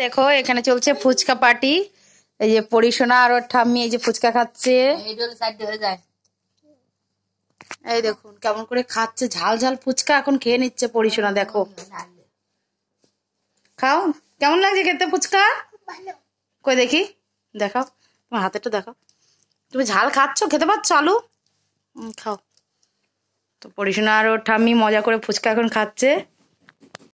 দেখো এখানে চলছে ফুচকা পার্টি এই যে পরিশোনা আর ঠাম্মি এই যে ফুচকা খাচ্ছে এই দেখুন কেমন করে খাচ্ছে ঝাল ঝাল ফুচকা এখন খেয়ে নিচ্ছে পরিশোনা দেখো খাও কেমন লাগছে খেতে ফুচকা কই দেখি দেখাও তোমার হাতেটা দেখাও তুমি ঝাল খাচ্ছ খেতে পারছো আলু খাও তো পরিশোনা আর ওর ঠাম্মি মজা করে ফুচকা এখন খাচ্ছে